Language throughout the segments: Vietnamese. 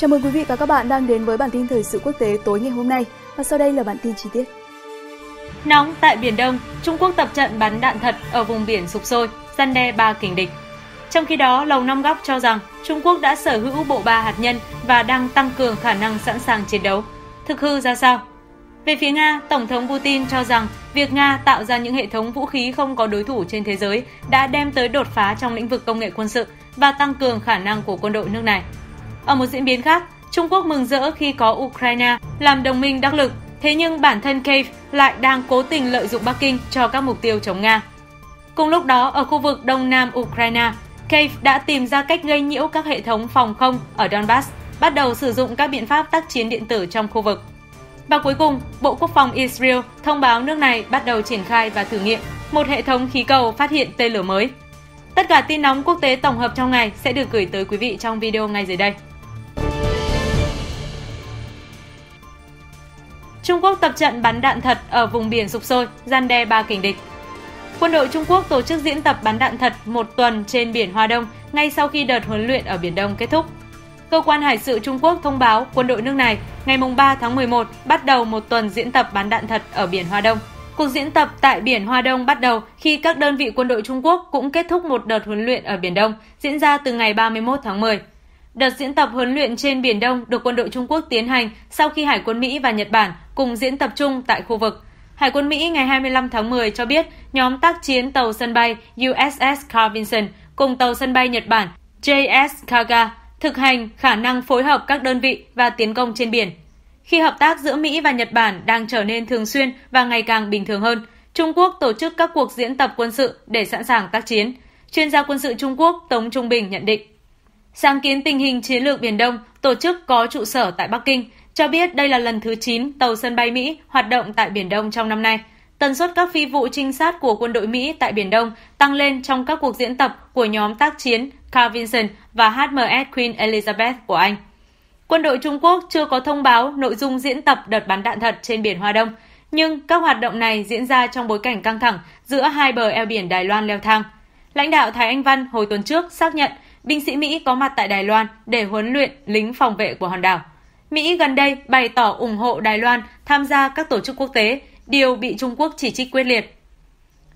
Chào mừng quý vị và các bạn đang đến với bản tin thời sự quốc tế tối ngày hôm nay và sau đây là bản tin chi tiết. Nóng tại Biển Đông, Trung Quốc tập trận bắn đạn thật ở vùng biển sụp sôi, gian đe ba kình địch. Trong khi đó, Lầu Năm Góc cho rằng Trung Quốc đã sở hữu bộ ba hạt nhân và đang tăng cường khả năng sẵn sàng chiến đấu. Thực hư ra sao? Về phía Nga, Tổng thống Putin cho rằng việc Nga tạo ra những hệ thống vũ khí không có đối thủ trên thế giới đã đem tới đột phá trong lĩnh vực công nghệ quân sự và tăng cường khả năng của quân đội nước này. Ở một diễn biến khác, Trung Quốc mừng rỡ khi có Ukraine làm đồng minh đắc lực, thế nhưng bản thân Kiev lại đang cố tình lợi dụng Bắc Kinh cho các mục tiêu chống Nga. Cùng lúc đó, ở khu vực đông nam Ukraine, Kiev đã tìm ra cách gây nhiễu các hệ thống phòng không ở Donbass, bắt đầu sử dụng các biện pháp tác chiến điện tử trong khu vực. Và cuối cùng, Bộ Quốc phòng Israel thông báo nước này bắt đầu triển khai và thử nghiệm một hệ thống khí cầu phát hiện tên lửa mới. Tất cả tin nóng quốc tế tổng hợp trong ngày sẽ được gửi tới quý vị trong video ngay dưới đây. Trung Quốc tập trận bắn đạn thật ở vùng biển sục sôi, gian đe ba kình địch. Quân đội Trung Quốc tổ chức diễn tập bắn đạn thật một tuần trên biển Hoa Đông ngay sau khi đợt huấn luyện ở Biển Đông kết thúc. Cơ quan Hải sự Trung Quốc thông báo quân đội nước này ngày 3 tháng 11 bắt đầu một tuần diễn tập bắn đạn thật ở Biển Hoa Đông. Cuộc diễn tập tại Biển Hoa Đông bắt đầu khi các đơn vị quân đội Trung Quốc cũng kết thúc một đợt huấn luyện ở Biển Đông diễn ra từ ngày 31 tháng 10. Đợt diễn tập huấn luyện trên Biển Đông được quân đội Trung Quốc tiến hành sau khi Hải quân Mỹ và Nhật Bản cùng diễn tập chung tại khu vực. Hải quân Mỹ ngày 25 tháng 10 cho biết nhóm tác chiến tàu sân bay USS Carl Vinson cùng tàu sân bay Nhật Bản JS Kaga thực hành khả năng phối hợp các đơn vị và tiến công trên biển. Khi hợp tác giữa Mỹ và Nhật Bản đang trở nên thường xuyên và ngày càng bình thường hơn, Trung Quốc tổ chức các cuộc diễn tập quân sự để sẵn sàng tác chiến. Chuyên gia quân sự Trung Quốc Tống Trung Bình nhận định. Sáng kiến tình hình chiến lược Biển Đông, tổ chức có trụ sở tại Bắc Kinh, cho biết đây là lần thứ 9 tàu sân bay Mỹ hoạt động tại Biển Đông trong năm nay. Tần suất các phi vụ trinh sát của quân đội Mỹ tại Biển Đông tăng lên trong các cuộc diễn tập của nhóm tác chiến Carl Vinson và HMS Queen Elizabeth của Anh. Quân đội Trung Quốc chưa có thông báo nội dung diễn tập đợt bắn đạn thật trên biển Hoa Đông, nhưng các hoạt động này diễn ra trong bối cảnh căng thẳng giữa hai bờ eo biển Đài Loan leo thang. Lãnh đạo Thái Anh Văn hồi tuần trước xác nhận binh sĩ Mỹ có mặt tại Đài Loan để huấn luyện lính phòng vệ của hòn đảo. Mỹ gần đây bày tỏ ủng hộ Đài Loan tham gia các tổ chức quốc tế, điều bị Trung Quốc chỉ trích quyết liệt.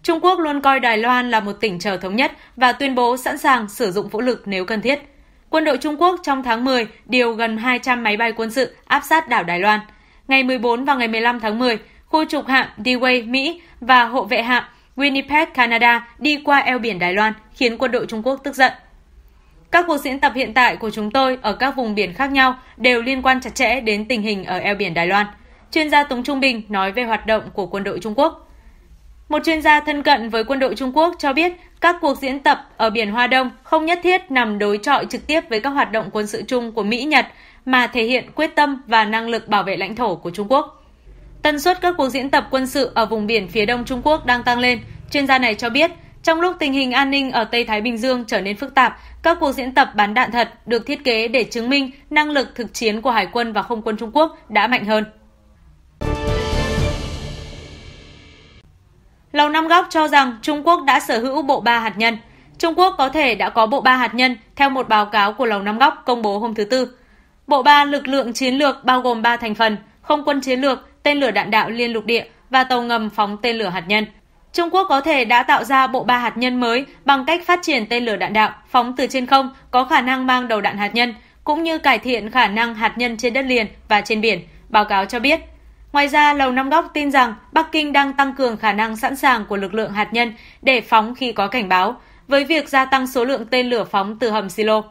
Trung Quốc luôn coi Đài Loan là một tỉnh chờ thống nhất và tuyên bố sẵn sàng sử dụng vũ lực nếu cần thiết. Quân đội Trung Quốc trong tháng 10 điều gần 200 máy bay quân sự áp sát đảo Đài Loan. Ngày 14 và ngày 15 tháng 10, khu trục hạm Dewey Mỹ và hộ vệ hạm Winnipeg Canada đi qua eo biển Đài Loan khiến quân đội Trung Quốc tức giận. Các cuộc diễn tập hiện tại của chúng tôi ở các vùng biển khác nhau đều liên quan chặt chẽ đến tình hình ở eo biển Đài Loan. Chuyên gia Tống Trung Bình nói về hoạt động của quân đội Trung Quốc. Một chuyên gia thân cận với quân đội Trung Quốc cho biết các cuộc diễn tập ở biển Hoa Đông không nhất thiết nằm đối trọi trực tiếp với các hoạt động quân sự chung của Mỹ-Nhật mà thể hiện quyết tâm và năng lực bảo vệ lãnh thổ của Trung Quốc. Tần suất các cuộc diễn tập quân sự ở vùng biển phía đông Trung Quốc đang tăng lên. Chuyên gia này cho biết trong lúc tình hình an ninh ở Tây Thái Bình Dương trở nên phức tạp, các cuộc diễn tập bắn đạn thật được thiết kế để chứng minh năng lực thực chiến của Hải quân và Không quân Trung Quốc đã mạnh hơn. Lầu Năm Góc cho rằng Trung Quốc đã sở hữu bộ ba hạt nhân. Trung Quốc có thể đã có bộ ba hạt nhân theo một báo cáo của Lầu Năm Góc công bố hôm thứ Tư. Bộ ba lực lượng chiến lược bao gồm 3 thành phần, không quân chiến lược, tên lửa đạn đạo liên lục địa và tàu ngầm phóng tên lửa hạt nhân – Trung Quốc có thể đã tạo ra bộ ba hạt nhân mới bằng cách phát triển tên lửa đạn đạo phóng từ trên không có khả năng mang đầu đạn hạt nhân, cũng như cải thiện khả năng hạt nhân trên đất liền và trên biển, báo cáo cho biết. Ngoài ra, Lầu Năm Góc tin rằng Bắc Kinh đang tăng cường khả năng sẵn sàng của lực lượng hạt nhân để phóng khi có cảnh báo, với việc gia tăng số lượng tên lửa phóng từ hầm silo.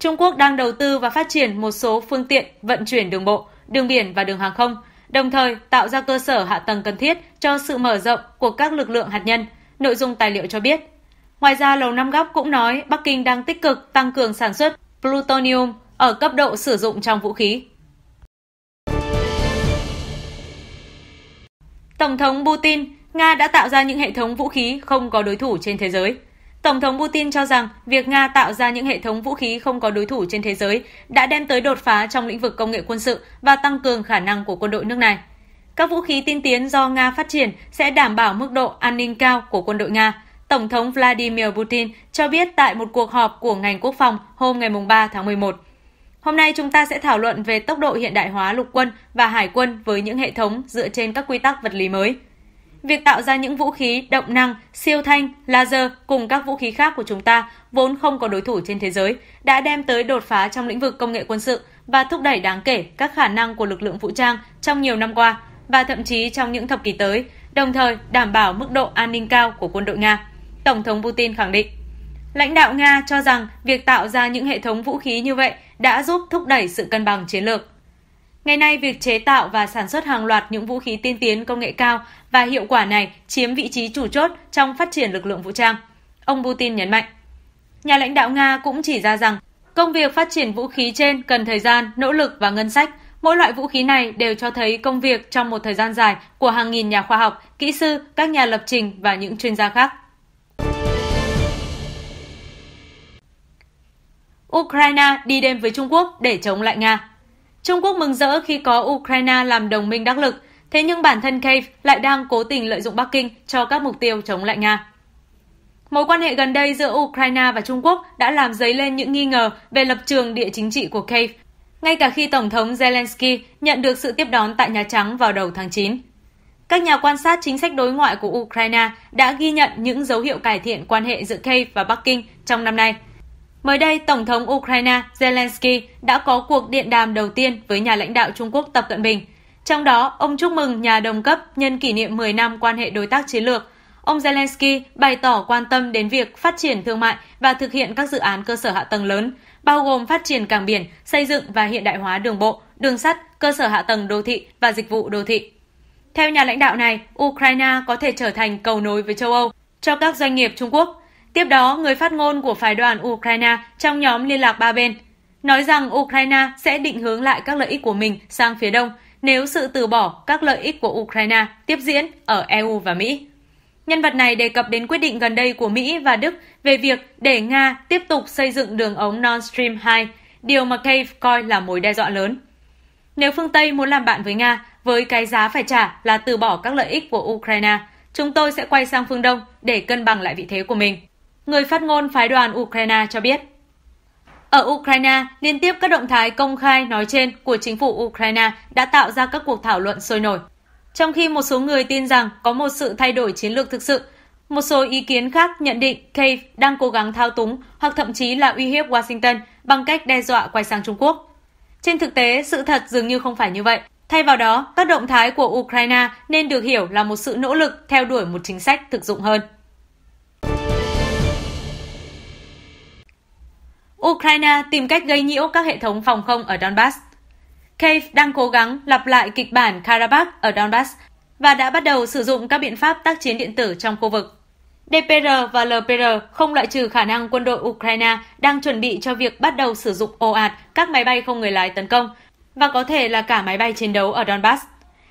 Trung Quốc đang đầu tư và phát triển một số phương tiện vận chuyển đường bộ, đường biển và đường hàng không – đồng thời tạo ra cơ sở hạ tầng cần thiết cho sự mở rộng của các lực lượng hạt nhân, nội dung tài liệu cho biết. Ngoài ra, Lầu Năm Góc cũng nói Bắc Kinh đang tích cực tăng cường sản xuất plutonium ở cấp độ sử dụng trong vũ khí. Tổng thống Putin, Nga đã tạo ra những hệ thống vũ khí không có đối thủ trên thế giới – Tổng thống Putin cho rằng việc Nga tạo ra những hệ thống vũ khí không có đối thủ trên thế giới đã đem tới đột phá trong lĩnh vực công nghệ quân sự và tăng cường khả năng của quân đội nước này. Các vũ khí tiên tiến do Nga phát triển sẽ đảm bảo mức độ an ninh cao của quân đội Nga, Tổng thống Vladimir Putin cho biết tại một cuộc họp của ngành quốc phòng hôm ngày 3 tháng 11. Hôm nay chúng ta sẽ thảo luận về tốc độ hiện đại hóa lục quân và hải quân với những hệ thống dựa trên các quy tắc vật lý mới – Việc tạo ra những vũ khí động năng, siêu thanh, laser cùng các vũ khí khác của chúng ta vốn không có đối thủ trên thế giới đã đem tới đột phá trong lĩnh vực công nghệ quân sự và thúc đẩy đáng kể các khả năng của lực lượng vũ trang trong nhiều năm qua và thậm chí trong những thập kỷ tới, đồng thời đảm bảo mức độ an ninh cao của quân đội Nga. Tổng thống Putin khẳng định. Lãnh đạo Nga cho rằng việc tạo ra những hệ thống vũ khí như vậy đã giúp thúc đẩy sự cân bằng chiến lược. Ngày nay, việc chế tạo và sản xuất hàng loạt những vũ khí tiên tiến công nghệ cao và hiệu quả này chiếm vị trí chủ chốt trong phát triển lực lượng vũ trang. Ông Putin nhấn mạnh. Nhà lãnh đạo Nga cũng chỉ ra rằng công việc phát triển vũ khí trên cần thời gian, nỗ lực và ngân sách. Mỗi loại vũ khí này đều cho thấy công việc trong một thời gian dài của hàng nghìn nhà khoa học, kỹ sư, các nhà lập trình và những chuyên gia khác. Ukraine đi đêm với Trung Quốc để chống lại Nga. Trung Quốc mừng rỡ khi có Ukraine làm đồng minh đắc lực, thế nhưng bản thân Kiev lại đang cố tình lợi dụng Bắc Kinh cho các mục tiêu chống lại Nga. Mối quan hệ gần đây giữa Ukraine và Trung Quốc đã làm dấy lên những nghi ngờ về lập trường địa chính trị của Kiev, ngay cả khi Tổng thống Zelensky nhận được sự tiếp đón tại Nhà Trắng vào đầu tháng 9. Các nhà quan sát chính sách đối ngoại của Ukraine đã ghi nhận những dấu hiệu cải thiện quan hệ giữa Kiev và Bắc Kinh trong năm nay – Mới đây, Tổng thống Ukraine Zelensky đã có cuộc điện đàm đầu tiên với nhà lãnh đạo Trung Quốc Tập Cận Bình. Trong đó, ông chúc mừng nhà đồng cấp nhân kỷ niệm 10 năm quan hệ đối tác chiến lược. Ông Zelensky bày tỏ quan tâm đến việc phát triển thương mại và thực hiện các dự án cơ sở hạ tầng lớn, bao gồm phát triển cảng biển, xây dựng và hiện đại hóa đường bộ, đường sắt, cơ sở hạ tầng đô thị và dịch vụ đô thị. Theo nhà lãnh đạo này, Ukraine có thể trở thành cầu nối với châu Âu cho các doanh nghiệp Trung Quốc Tiếp đó, người phát ngôn của phái đoàn Ukraine trong nhóm liên lạc ba bên nói rằng Ukraine sẽ định hướng lại các lợi ích của mình sang phía đông nếu sự từ bỏ các lợi ích của Ukraine tiếp diễn ở EU và Mỹ. Nhân vật này đề cập đến quyết định gần đây của Mỹ và Đức về việc để Nga tiếp tục xây dựng đường ống Nord Stream 2, điều mà Cave coi là mối đe dọa lớn. Nếu phương Tây muốn làm bạn với Nga với cái giá phải trả là từ bỏ các lợi ích của Ukraine, chúng tôi sẽ quay sang phương Đông để cân bằng lại vị thế của mình. Người phát ngôn phái đoàn Ukraine cho biết. Ở Ukraine, liên tiếp các động thái công khai nói trên của chính phủ Ukraine đã tạo ra các cuộc thảo luận sôi nổi. Trong khi một số người tin rằng có một sự thay đổi chiến lược thực sự, một số ý kiến khác nhận định Kiev đang cố gắng thao túng hoặc thậm chí là uy hiếp Washington bằng cách đe dọa quay sang Trung Quốc. Trên thực tế, sự thật dường như không phải như vậy. Thay vào đó, các động thái của Ukraine nên được hiểu là một sự nỗ lực theo đuổi một chính sách thực dụng hơn. Ukraine tìm cách gây nhiễu các hệ thống phòng không ở Donbass. Kiev đang cố gắng lặp lại kịch bản Karabakh ở Donbass và đã bắt đầu sử dụng các biện pháp tác chiến điện tử trong khu vực. DPR và LPR không loại trừ khả năng quân đội Ukraine đang chuẩn bị cho việc bắt đầu sử dụng ồ ạt các máy bay không người lái tấn công và có thể là cả máy bay chiến đấu ở Donbass.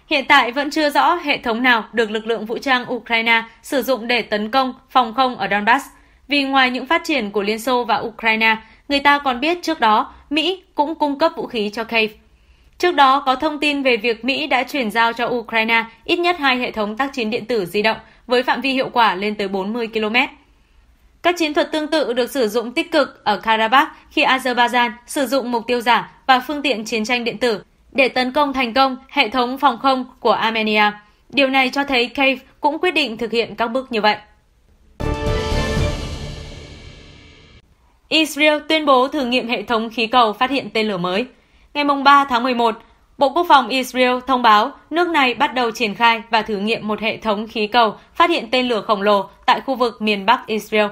Hiện tại vẫn chưa rõ hệ thống nào được lực lượng vũ trang Ukraine sử dụng để tấn công phòng không ở Donbass, vì ngoài những phát triển của Liên Xô và Ukraine Người ta còn biết trước đó Mỹ cũng cung cấp vũ khí cho Kiev. Trước đó có thông tin về việc Mỹ đã chuyển giao cho Ukraine ít nhất hai hệ thống tác chiến điện tử di động với phạm vi hiệu quả lên tới 40 km. Các chiến thuật tương tự được sử dụng tích cực ở Karabakh khi Azerbaijan sử dụng mục tiêu giả và phương tiện chiến tranh điện tử để tấn công thành công hệ thống phòng không của Armenia. Điều này cho thấy Kiev cũng quyết định thực hiện các bước như vậy. Israel tuyên bố thử nghiệm hệ thống khí cầu phát hiện tên lửa mới. Ngày 3 tháng 11, Bộ Quốc phòng Israel thông báo nước này bắt đầu triển khai và thử nghiệm một hệ thống khí cầu phát hiện tên lửa khổng lồ tại khu vực miền Bắc Israel.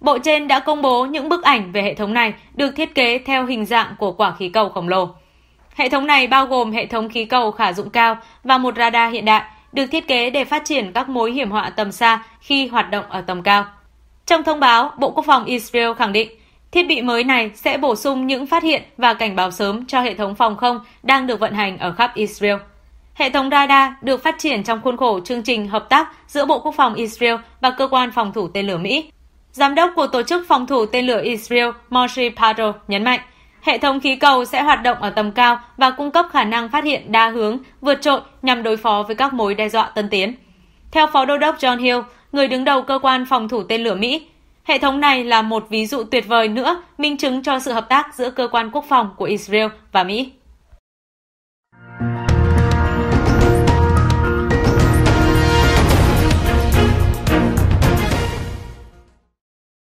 Bộ trên đã công bố những bức ảnh về hệ thống này được thiết kế theo hình dạng của quả khí cầu khổng lồ. Hệ thống này bao gồm hệ thống khí cầu khả dụng cao và một radar hiện đại được thiết kế để phát triển các mối hiểm họa tầm xa khi hoạt động ở tầm cao. Trong thông báo, Bộ Quốc phòng Israel khẳng định thiết bị mới này sẽ bổ sung những phát hiện và cảnh báo sớm cho hệ thống phòng không đang được vận hành ở khắp Israel. Hệ thống radar được phát triển trong khuôn khổ chương trình hợp tác giữa Bộ Quốc phòng Israel và Cơ quan Phòng thủ tên lửa Mỹ. Giám đốc của Tổ chức Phòng thủ tên lửa Israel Moshe Pado nhấn mạnh, hệ thống khí cầu sẽ hoạt động ở tầm cao và cung cấp khả năng phát hiện đa hướng, vượt trội nhằm đối phó với các mối đe dọa tân tiến. Theo Phó Đô đốc John Hill, người đứng đầu cơ quan phòng thủ tên lửa Mỹ. Hệ thống này là một ví dụ tuyệt vời nữa minh chứng cho sự hợp tác giữa cơ quan quốc phòng của Israel và Mỹ.